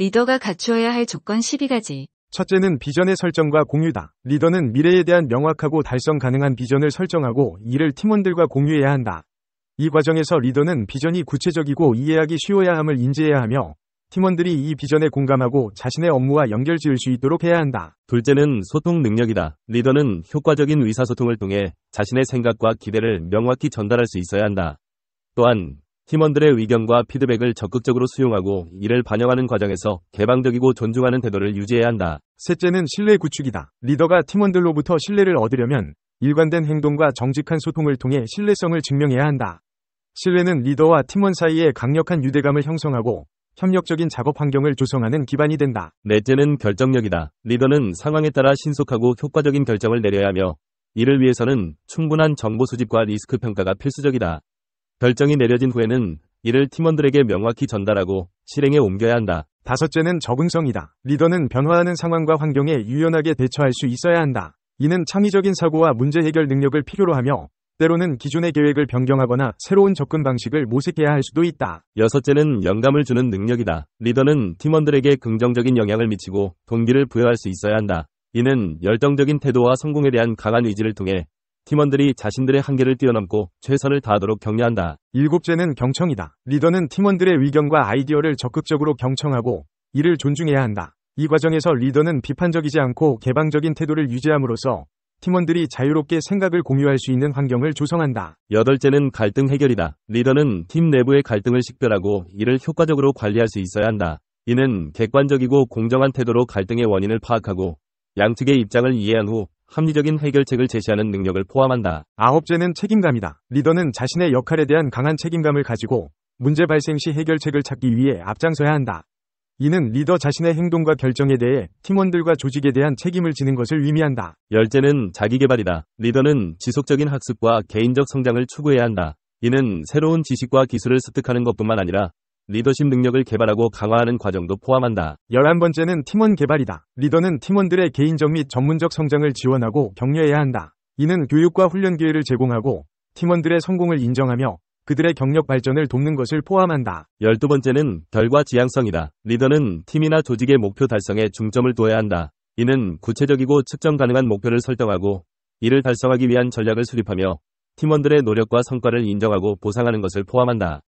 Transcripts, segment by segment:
리더가 갖추어야 할 조건 12가지. 첫째는 비전의 설정과 공유다. 리더는 미래에 대한 명확하고 달성 가능한 비전을 설정하고 이를 팀원들과 공유해야 한다. 이 과정에서 리더는 비전이 구체적이고 이해하기 쉬워야 함을 인지해야 하며 팀원들이 이 비전에 공감하고 자신의 업무와 연결 지을 수 있도록 해야 한다. 둘째는 소통 능력이다. 리더는 효과적인 의사소통을 통해 자신의 생각과 기대를 명확히 전달할 수 있어야 한다. 또한 팀원들의 의견과 피드백을 적극적으로 수용하고 이를 반영하는 과정에서 개방적이고 존중하는 태도를 유지해야 한다. 셋째는 신뢰 구축이다. 리더가 팀원들로부터 신뢰를 얻으려면 일관된 행동과 정직한 소통을 통해 신뢰성을 증명해야 한다. 신뢰는 리더와 팀원 사이에 강력한 유대감을 형성하고 협력적인 작업 환경을 조성하는 기반이 된다. 넷째는 결정력이다. 리더는 상황에 따라 신속하고 효과적인 결정을 내려야 하며 이를 위해서는 충분한 정보 수집과 리스크 평가가 필수적이다. 결정이 내려진 후에는 이를 팀원들에게 명확히 전달하고 실행에 옮겨야 한다. 다섯째는 적응성이다. 리더는 변화하는 상황과 환경에 유연하게 대처할 수 있어야 한다. 이는 창의적인 사고와 문제 해결 능력을 필요로 하며 때로는 기존의 계획을 변경하거나 새로운 접근 방식을 모색해야 할 수도 있다. 여섯째는 영감을 주는 능력이다. 리더는 팀원들에게 긍정적인 영향을 미치고 동기를 부여할 수 있어야 한다. 이는 열정적인 태도와 성공에 대한 강한 의지를 통해 팀원들이 자신들의 한계를 뛰어넘고 최선을 다하도록 격려한다. 일곱째는 경청이다. 리더는 팀원들의 의견과 아이디어를 적극적으로 경청하고 이를 존중해야 한다. 이 과정에서 리더는 비판적이지 않고 개방적인 태도를 유지함으로써 팀원들이 자유롭게 생각을 공유할 수 있는 환경을 조성한다. 여덟째는 갈등 해결이다. 리더는 팀 내부의 갈등을 식별하고 이를 효과적으로 관리할 수 있어야 한다. 이는 객관적이고 공정한 태도로 갈등의 원인을 파악하고 양측의 입장을 이해한 후 합리적인 해결책을 제시하는 능력을 포함한다. 아홉째는 책임감이다. 리더는 자신의 역할에 대한 강한 책임감을 가지고 문제 발생 시 해결책을 찾기 위해 앞장서야 한다. 이는 리더 자신의 행동과 결정에 대해 팀원들과 조직에 대한 책임을 지는 것을 의미한다. 열째는 자기개발이다. 리더는 지속적인 학습과 개인적 성장을 추구해야 한다. 이는 새로운 지식과 기술을 습득하는 것뿐만 아니라 리더십 능력을 개발하고 강화하는 과정도 포함한다. 11번째는 팀원 개발이다. 리더는 팀원들의 개인적 및 전문적 성장을 지원하고 격려해야 한다. 이는 교육과 훈련 기회를 제공하고 팀원들의 성공을 인정하며 그들의 경력 발전을 돕는 것을 포함한다. 12번째는 결과 지향성이다. 리더는 팀이나 조직의 목표 달성에 중점을 둬야 한다. 이는 구체적이고 측정 가능한 목표를 설정하고 이를 달성하기 위한 전략을 수립하며 팀원들의 노력과 성과를 인정하고 보상하는 것을 포함한다.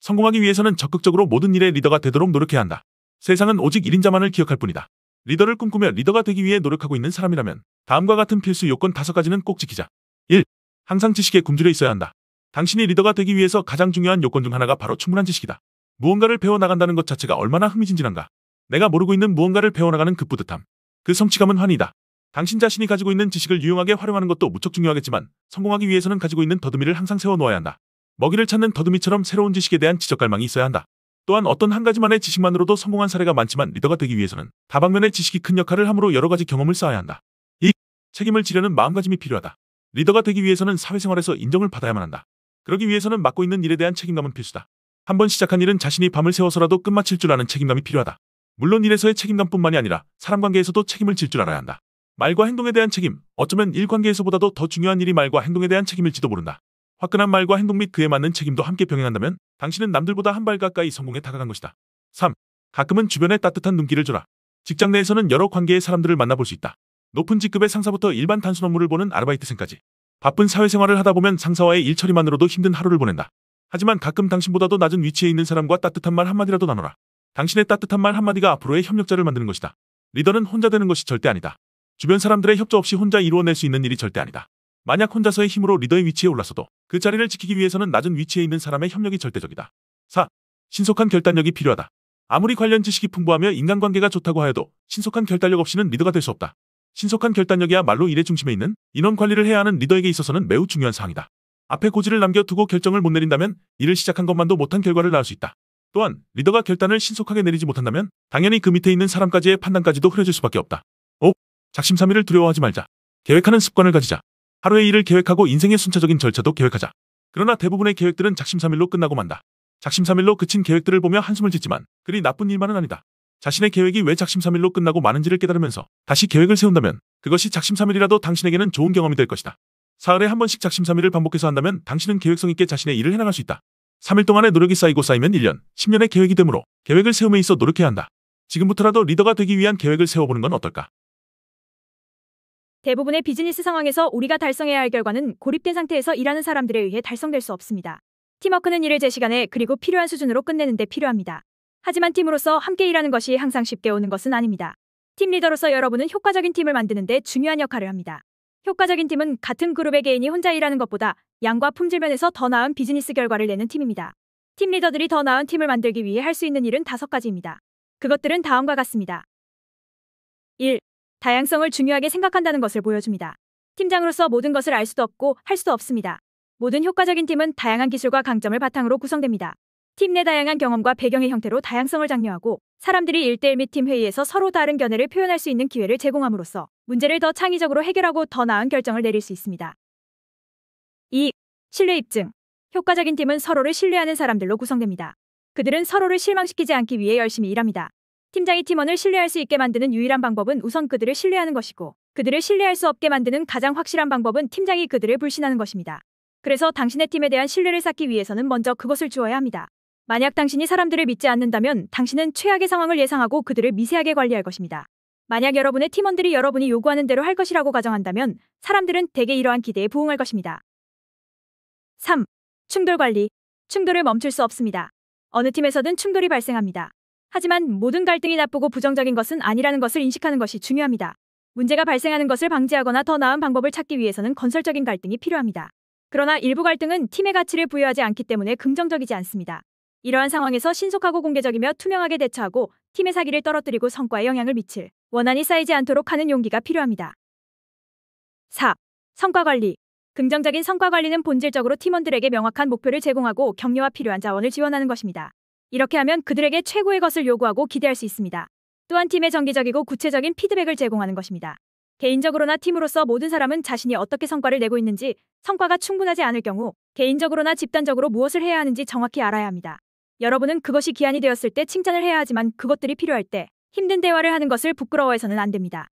성공하기 위해서는 적극적으로 모든 일의 리더가 되도록 노력해야 한다. 세상은 오직 1인자만을 기억할 뿐이다. 리더를 꿈꾸며 리더가 되기 위해 노력하고 있는 사람이라면 다음과 같은 필수 요건 5가지는 꼭 지키자. 1. 항상 지식에 굶주려 있어야 한다. 당신이 리더가 되기 위해서 가장 중요한 요건 중 하나가 바로 충분한 지식이다. 무언가를 배워나간다는 것 자체가 얼마나 흥미진진한가. 내가 모르고 있는 무언가를 배워나가는 그 뿌듯함. 그 성취감은 환희다. 당신 자신이 가지고 있는 지식을 유용하게 활용하는 것도 무척 중요하겠지만 성공하기 위해서는 가지고 있는 더듬이를 항상 세워놓아야 한다. 먹이를 찾는 더듬이처럼 새로운 지식에 대한 지적 갈망이 있어야 한다. 또한 어떤 한 가지만의 지식만으로도 성공한 사례가 많지만 리더가 되기 위해서는 다방면의 지식이 큰 역할을 함으로 여러 가지 경험을 쌓아야 한다. 이 책임을 지려는 마음가짐이 필요하다. 리더가 되기 위해서는 사회생활에서 인정을 받아야만 한다. 그러기 위해서는 맡고 있는 일에 대한 책임감은 필수다. 한번 시작한 일은 자신이 밤을 새워서라도 끝마칠 줄 아는 책임감이 필요하다. 물론 일에서의 책임감뿐만이 아니라 사람 관계에서도 책임을 질 줄 알아야 한다. 말과 행동에 대한 책임, 어쩌면 일 관계에서보다도 더 중요한 일이 말과 행동에 대한 책임일지도 모른다. 화끈한 말과 행동 및 그에 맞는 책임도 함께 병행한다면 당신은 남들보다 한 발 가까이 성공에 다가간 것이다. 3. 가끔은 주변에 따뜻한 눈길을 줘라. 직장 내에서는 여러 관계의 사람들을 만나볼 수 있다. 높은 직급의 상사부터 일반 단순 업무를 보는 아르바이트생까지. 바쁜 사회생활을 하다 보면 상사와의 일처리만으로도 힘든 하루를 보낸다. 하지만 가끔 당신보다도 낮은 위치에 있는 사람과 따뜻한 말 한마디라도 나눠라. 당신의 따뜻한 말 한마디가 앞으로의 협력자를 만드는 것이다. 리더는 혼자 되는 것이 절대 아니다. 주변 사람들의 협조 없이 혼자 이루어낼 수 있는 일이 절대 아니다. 만약 혼자서의 힘으로 리더의 위치에 올라서도 그 자리를 지키기 위해서는 낮은 위치에 있는 사람의 협력이 절대적이다. 4. 신속한 결단력이 필요하다. 아무리 관련 지식이 풍부하며 인간관계가 좋다고 하여도 신속한 결단력 없이는 리더가 될 수 없다. 신속한 결단력이야말로 일의 중심에 있는 인원 관리를 해야 하는 리더에게 있어서는 매우 중요한 사항이다. 앞에 고지를 남겨두고 결정을 못 내린다면 일을 시작한 것만도 못한 결과를 낳을 수 있다. 또한 리더가 결단을 신속하게 내리지 못한다면 당연히 그 밑에 있는 사람까지의 판단까지도 흐려질 수밖에 없다. 5. 작심삼일을 두려워하지 말자. 계획하는 습관을 가지자. 하루의 일을 계획하고 인생의 순차적인 절차도 계획하자. 그러나 대부분의 계획들은 작심삼일로 끝나고 만다. 작심삼일로 그친 계획들을 보며 한숨을 짓지만 그리 나쁜 일만은 아니다. 자신의 계획이 왜 작심삼일로 끝나고 마는지를 깨달으면서 다시 계획을 세운다면 그것이 작심삼일이라도 당신에게는 좋은 경험이 될 것이다. 사흘에 한 번씩 작심삼일을 반복해서 한다면 당신은 계획성 있게 자신의 일을 해나갈 수 있다. 3일 동안의 노력이 쌓이고 쌓이면 1년, 10년의 계획이 되므로 계획을 세움에 있어 노력해야 한다. 지금부터라도 리더가 되기 위한 계획을 세워보는 건 어떨까? 대부분의 비즈니스 상황에서 우리가 달성해야 할 결과는 고립된 상태에서 일하는 사람들에 의해 달성될 수 없습니다. 팀워크는 일을 제 시간에 그리고 필요한 수준으로 끝내는 데 필요합니다. 하지만 팀으로서 함께 일하는 것이 항상 쉽게 오는 것은 아닙니다. 팀 리더로서 여러분은 효과적인 팀을 만드는 데 중요한 역할을 합니다. 효과적인 팀은 같은 그룹의 개인이 혼자 일하는 것보다 양과 품질 면에서 더 나은 비즈니스 결과를 내는 팀입니다. 팀 리더들이 더 나은 팀을 만들기 위해 할 수 있는 일은 다섯 가지입니다. 그것들은 다음과 같습니다. 1. 다양성을 중요하게 생각한다는 것을 보여줍니다. 팀장으로서 모든 것을 알 수도 없고 할 수도 없습니다. 모든 효과적인 팀은 다양한 기술과 강점을 바탕으로 구성됩니다. 팀 내 다양한 경험과 배경의 형태로 다양성을 장려하고 사람들이 일대일 및 팀 회의에서 서로 다른 견해를 표현할 수 있는 기회를 제공함으로써 문제를 더 창의적으로 해결하고 더 나은 결정을 내릴 수 있습니다. 2. 신뢰 입증. 효과적인 팀은 서로를 신뢰하는 사람들로 구성됩니다. 그들은 서로를 실망시키지 않기 위해 열심히 일합니다. 팀장이 팀원을 신뢰할 수 있게 만드는 유일한 방법은 우선 그들을 신뢰하는 것이고 그들을 신뢰할 수 없게 만드는 가장 확실한 방법은 팀장이 그들을 불신하는 것입니다. 그래서 당신의 팀에 대한 신뢰를 쌓기 위해서는 먼저 그것을 주어야 합니다. 만약 당신이 사람들을 믿지 않는다면 당신은 최악의 상황을 예상하고 그들을 미세하게 관리할 것입니다. 만약 여러분의 팀원들이 여러분이 요구하는 대로 할 것이라고 가정한다면 사람들은 대개 이러한 기대에 부응할 것입니다. 3. 충돌 관리. 충돌을 멈출 수 없습니다. 어느 팀에서든 충돌이 발생합니다. 하지만 모든 갈등이 나쁘고 부정적인 것은 아니라는 것을 인식하는 것이 중요합니다. 문제가 발생하는 것을 방지하거나 더 나은 방법을 찾기 위해서는 건설적인 갈등이 필요합니다. 그러나 일부 갈등은 팀의 가치를 부여하지 않기 때문에 긍정적이지 않습니다. 이러한 상황에서 신속하고 공개적이며 투명하게 대처하고 팀의 사기를 떨어뜨리고 성과에 영향을 미칠 원한이 쌓이지 않도록 하는 용기가 필요합니다. 4. 성과 관리. 긍정적인 성과 관리는 본질적으로 팀원들에게 명확한 목표를 제공하고 격려와 필요한 자원을 지원하는 것입니다. 이렇게 하면 그들에게 최고의 것을 요구하고 기대할 수 있습니다. 또한 팀의 정기적이고 구체적인 피드백을 제공하는 것입니다. 개인적으로나 팀으로서 모든 사람은 자신이 어떻게 성과를 내고 있는지 성과가 충분하지 않을 경우 개인적으로나 집단적으로 무엇을 해야 하는지 정확히 알아야 합니다. 여러분은 그것이 기한이 되었을 때 칭찬을 해야 하지만 그것들이 필요할 때 힘든 대화를 하는 것을 부끄러워해서는 안 됩니다.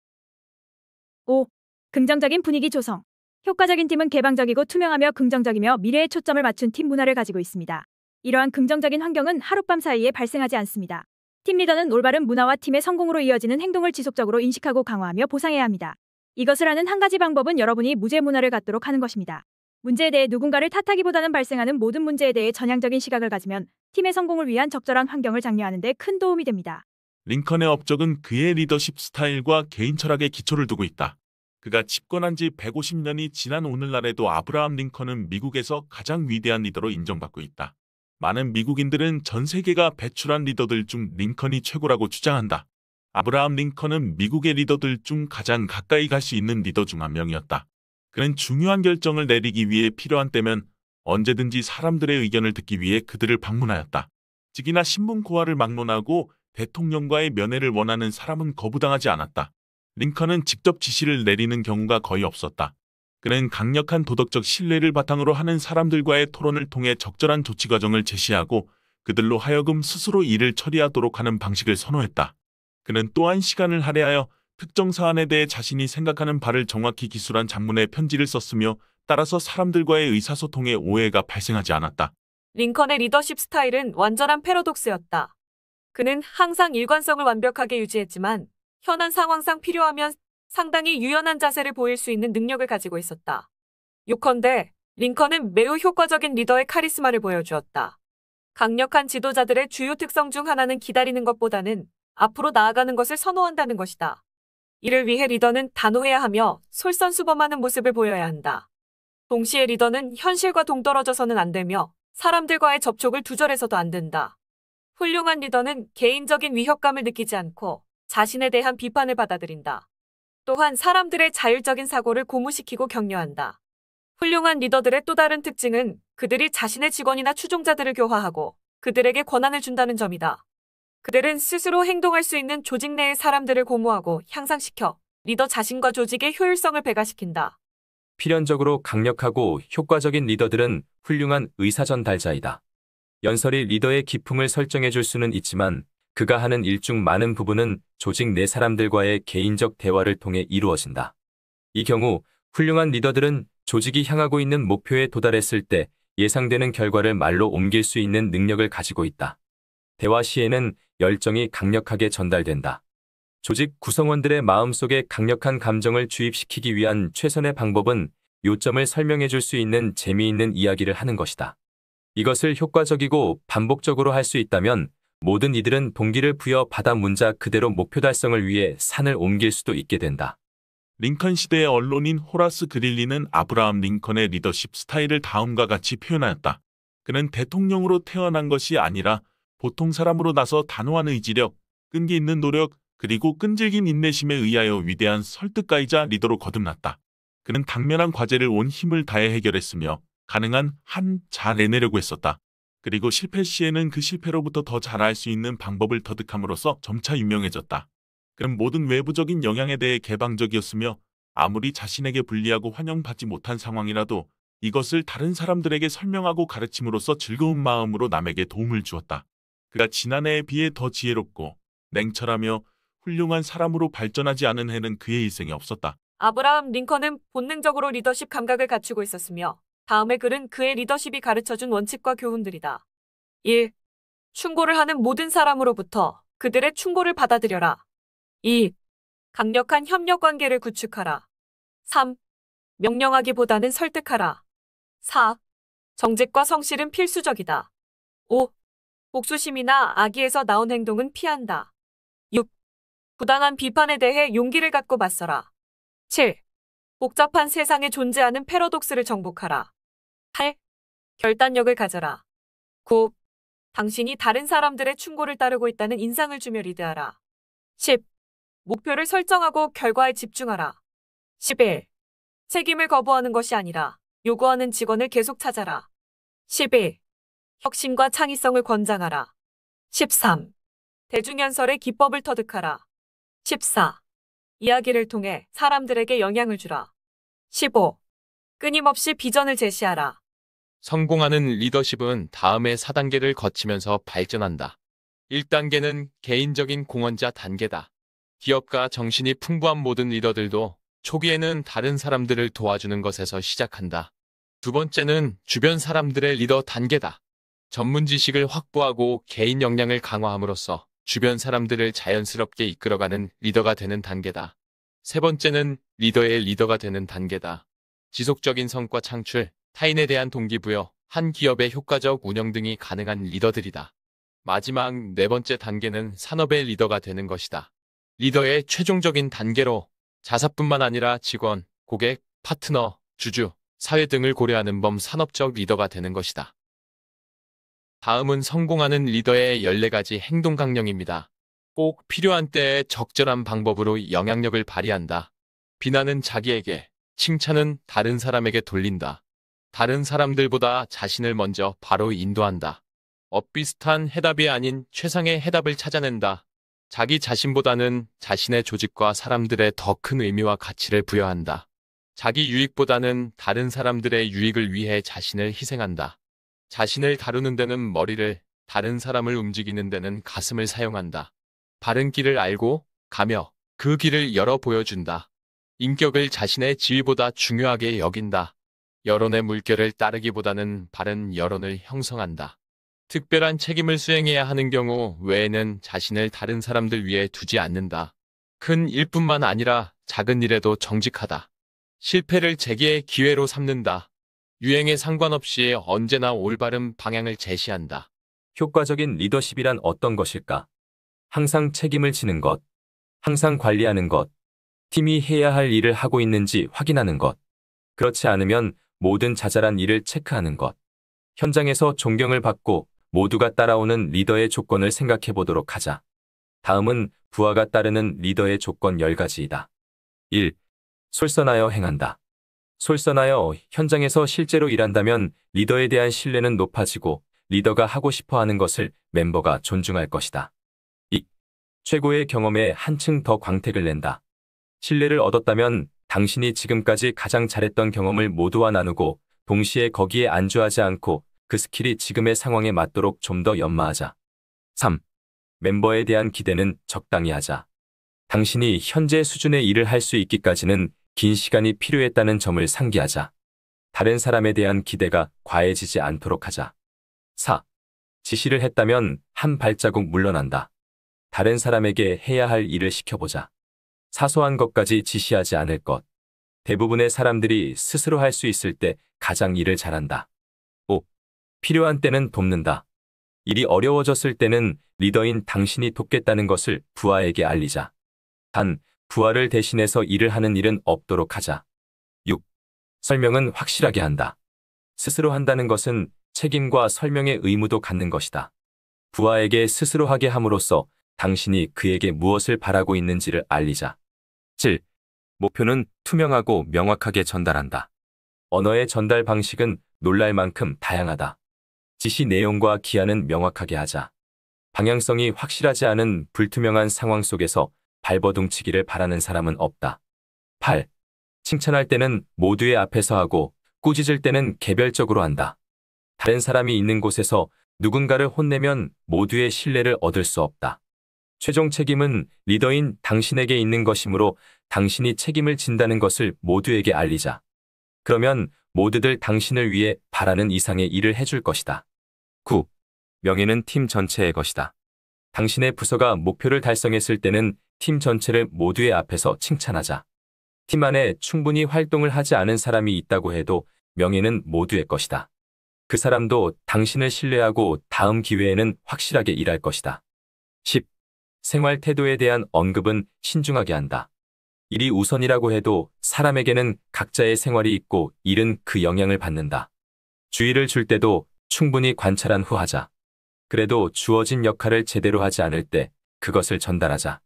5. 긍정적인 분위기 조성 효과적인 팀은 개방적이고 투명하며 긍정적이며 미래에 초점을 맞춘 팀 문화를 가지고 있습니다. 이러한 긍정적인 환경은 하룻밤 사이에 발생하지 않습니다. 팀 리더는 올바른 문화와 팀의 성공으로 이어지는 행동을 지속적으로 인식하고 강화하며 보상해야 합니다. 이것을 하는 한 가지 방법은 여러분이 무죄 문화를 갖도록 하는 것입니다. 문제에 대해 누군가를 탓하기보다는 발생하는 모든 문제에 대해 전향적인 시각을 가지면 팀의 성공을 위한 적절한 환경을 장려하는 데 큰 도움이 됩니다. 링컨의 업적은 그의 리더십 스타일과 개인 철학의 기초를 두고 있다. 그가 집권한 지 150년이 지난 오늘날에도 아브라함 링컨은 미국에서 가장 위대한 리더로 인정받고 있다. 많은 미국인들은 전 세계가 배출한 리더들 중 링컨이 최고라고 주장한다. 아브라함 링컨은 미국의 리더들 중 가장 가까이 갈 수 있는 리더 중 한 명이었다. 그는 중요한 결정을 내리기 위해 필요한 때면 언제든지 사람들의 의견을 듣기 위해 그들을 방문하였다. 직이나 신문 고하를 막론하고 대통령과의 면회를 원하는 사람은 거부당하지 않았다. 링컨은 직접 지시를 내리는 경우가 거의 없었다. 그는 강력한 도덕적 신뢰를 바탕으로 하는 사람들과의 토론을 통해 적절한 조치 과정을 제시하고 그들로 하여금 스스로 일을 처리하도록 하는 방식을 선호했다. 그는 또한 시간을 할애하여 특정 사안에 대해 자신이 생각하는 바를 정확히 기술한 장문의 편지를 썼으며 따라서 사람들과의 의사소통에 오해가 발생하지 않았다. 링컨의 리더십 스타일은 완전한 패러독스였다. 그는 항상 일관성을 완벽하게 유지했지만 현안 상황상 필요하면 상당히 유연한 자세를 보일 수 있는 능력을 가지고 있었다. 요컨대 링컨은 매우 효과적인 리더의 카리스마를 보여주었다. 강력한 지도자들의 주요 특성 중 하나는 기다리는 것보다는 앞으로 나아가는 것을 선호한다는 것이다. 이를 위해 리더는 단호해야 하며 솔선수범하는 모습을 보여야 한다. 동시에 리더는 현실과 동떨어져서는 안 되며 사람들과의 접촉을 두절해서도 안 된다. 훌륭한 리더는 개인적인 위협감을 느끼지 않고 자신에 대한 비판을 받아들인다. 또한 사람들의 자율적인 사고를 고무시키고 격려한다. 훌륭한 리더들의 또 다른 특징은 그들이 자신의 직원이나 추종자들을 교화하고 그들에게 권한을 준다는 점이다. 그들은 스스로 행동할 수 있는 조직 내의 사람들을 고무하고 향상시켜 리더 자신과 조직의 효율성을 배가시킨다. 필연적으로 강력하고 효과적인 리더들은 훌륭한 의사전달자이다. 연설이 리더의 기품을 설정해 줄 수는 있지만 그가 하는 일 중 많은 부분은 조직 내 사람들과의 개인적 대화를 통해 이루어진다. 이 경우 훌륭한 리더들은 조직이 향하고 있는 목표에 도달했을 때 예상되는 결과를 말로 옮길 수 있는 능력을 가지고 있다. 대화 시에는 열정이 강력하게 전달된다. 조직 구성원들의 마음속에 강력한 감정을 주입시키기 위한 최선의 방법은 요점을 설명해 줄 수 있는 재미있는 이야기를 하는 것이다. 이것을 효과적이고 반복적으로 할 수 있다면 모든 이들은 동기를 부여받아 문자 그대로 목표 달성을 위해 산을 옮길 수도 있게 된다. 링컨 시대의 언론인 호라스 그릴리는 아브라함 링컨의 리더십 스타일을 다음과 같이 표현하였다. 그는 대통령으로 태어난 것이 아니라 보통 사람으로 나서 단호한 의지력, 끈기 있는 노력, 그리고 끈질긴 인내심에 의하여 위대한 설득가이자 리더로 거듭났다. 그는 당면한 과제를 온 힘을 다해 해결했으며 가능한 한잘내내려고 했었다. 그리고 실패 시에는 그 실패로부터 더 잘할 수 있는 방법을 터득함으로써 점차 유명해졌다. 그는 모든 외부적인 영향에 대해 개방적이었으며 아무리 자신에게 불리하고 환영받지 못한 상황이라도 이것을 다른 사람들에게 설명하고 가르침으로써 즐거운 마음으로 남에게 도움을 주었다. 그가 지난해에 비해 더 지혜롭고 냉철하며 훌륭한 사람으로 발전하지 않은 해는 그의 일생에 없었다. 아브라함 링컨은 본능적으로 리더십 감각을 갖추고 있었으며 다음의 글은 그의 리더십이 가르쳐준 원칙과 교훈들이다. 1. 충고를 하는 모든 사람으로부터 그들의 충고를 받아들여라. 2. 강력한 협력 관계를 구축하라. 3. 명령하기보다는 설득하라. 4. 정직과 성실은 필수적이다. 5. 복수심이나 악의에서 나온 행동은 피한다. 6. 부당한 비판에 대해 용기를 갖고 맞서라. 7. 복잡한 세상에 존재하는 패러독스를 정복하라. 8. 결단력을 가져라. 9. 당신이 다른 사람들의 충고를 따르고 있다는 인상을 주며 리드하라. 10. 목표를 설정하고 결과에 집중하라. 11. 책임을 거부하는 것이 아니라 요구하는 직원을 계속 찾아라. 1 2 혁신과 창의성을 권장하라. 13. 대중연설의 기법을 터득하라. 14. 이야기를 통해 사람들에게 영향을 주라. 15. 끊임없이 비전을 제시하라. 성공하는 리더십은 다음의 4단계를 거치면서 발전한다. 1단계는 개인적인 공헌자 단계다. 기업과 정신이 풍부한 모든 리더들도 초기에는 다른 사람들을 도와주는 것에서 시작한다. 두 번째는 주변 사람들의 리더 단계다. 전문 지식을 확보하고 개인 역량을 강화함으로써 주변 사람들을 자연스럽게 이끌어가는 리더가 되는 단계다. 세 번째는 리더의 리더가 되는 단계다. 지속적인 성과 창출, 타인에 대한 동기부여, 한 기업의 효과적 운영 등이 가능한 리더들이다. 마지막 네 번째 단계는 산업의 리더가 되는 것이다. 리더의 최종적인 단계로 자사뿐만 아니라 직원, 고객, 파트너, 주주, 사회 등을 고려하는 범 산업적 리더가 되는 것이다. 다음은 성공하는 리더의 14가지 행동 강령입니다. 꼭 필요한 때에 적절한 방법으로 영향력을 발휘한다. 비난은 자기에게, 칭찬은 다른 사람에게 돌린다. 다른 사람들보다 자신을 먼저 바로 인도한다. 엇비슷한 해답이 아닌 최상의 해답을 찾아낸다. 자기 자신보다는 자신의 조직과 사람들의 더 큰 의미와 가치를 부여한다. 자기 유익보다는 다른 사람들의 유익을 위해 자신을 희생한다. 자신을 다루는 데는 머리를, 다른 사람을 움직이는 데는 가슴을 사용한다. 바른 길을 알고 가며 그 길을 열어 보여준다. 인격을 자신의 지위보다 중요하게 여긴다. 여론의 물결을 따르기보다는 바른 여론을 형성한다. 특별한 책임을 수행해야 하는 경우 외에는 자신을 다른 사람들 위해 두지 않는다. 큰 일뿐만 아니라 작은 일에도 정직하다. 실패를 재기의 기회로 삼는다. 유행에 상관없이 언제나 올바른 방향을 제시한다. 효과적인 리더십이란 어떤 것일까? 항상 책임을 지는 것, 항상 관리하는 것, 팀이 해야 할 일을 하고 있는지 확인하는 것, 그렇지 않으면 모든 자잘한 일을 체크하는 것, 현장에서 존경을 받고 모두가 따라오는 리더의 조건을 생각해 보도록 하자. 다음은 부하가 따르는 리더의 조건 10가지이다. 1. 솔선하여 행한다. 솔선하여 현장에서 실제로 일한다면 리더에 대한 신뢰는 높아지고 리더가 하고 싶어 하는 것을 멤버가 존중할 것이다. 2. 최고의 경험에 한층 더 광택을 낸다. 신뢰를 얻었다면 당신이 지금까지 가장 잘했던 경험을 모두와 나누고 동시에 거기에 안주하지 않고 그 스킬이 지금의 상황에 맞도록 좀 더 연마하자. 3. 멤버에 대한 기대는 적당히 하자. 당신이 현재 수준의 일을 할 수 있기까지는 긴 시간이 필요했다는 점을 상기하자. 다른 사람에 대한 기대가 과해지지 않도록 하자. 4. 지시를 했다면 한 발자국 물러난다. 다른 사람에게 해야 할 일을 시켜보자. 사소한 것까지 지시하지 않을 것. 대부분의 사람들이 스스로 할 수 있을 때 가장 일을 잘한다. 5. 필요한 때는 돕는다. 일이 어려워졌을 때는 리더인 당신이 돕겠다는 것을 부하에게 알리자. 단, 부하를 대신해서 일을 하는 일은 없도록 하자. 6. 설명은 확실하게 한다. 스스로 한다는 것은 책임과 설명의 의무도 갖는 것이다. 부하에게 스스로 하게 함으로써 당신이 그에게 무엇을 바라고 있는지를 알리자. 7. 목표는 투명하고 명확하게 전달한다. 언어의 전달 방식은 놀랄 만큼 다양하다. 지시 내용과 기한은 명확하게 하자. 방향성이 확실하지 않은 불투명한 상황 속에서 발버둥치기를 바라는 사람은 없다. 8. 칭찬할 때는 모두의 앞에서 하고 꾸짖을 때는 개별적으로 한다. 다른 사람이 있는 곳에서 누군가를 혼내면 모두의 신뢰를 얻을 수 없다. 최종 책임은 리더인 당신에게 있는 것이므로 당신이 책임을 진다는 것을 모두에게 알리자. 그러면 모두들 당신을 위해 바라는 이상의 일을 해줄 것이다. 9. 명예는 팀 전체의 것이다. 당신의 부서가 목표를 달성했을 때는 팀 전체를 모두의 앞에서 칭찬하자. 팀 안에 충분히 활동을 하지 않은 사람이 있다고 해도 명예는 모두의 것이다. 그 사람도 당신을 신뢰하고 다음 기회에는 확실하게 일할 것이다. 10. 생활 태도에 대한 언급은 신중하게 한다. 일이 우선이라고 해도 사람에게는 각자의 생활이 있고 일은 그 영향을 받는다. 주의를 줄 때도 충분히 관찰한 후 하자. 그래도 주어진 역할을 제대로 하지 않을 때 그것을 전달하자.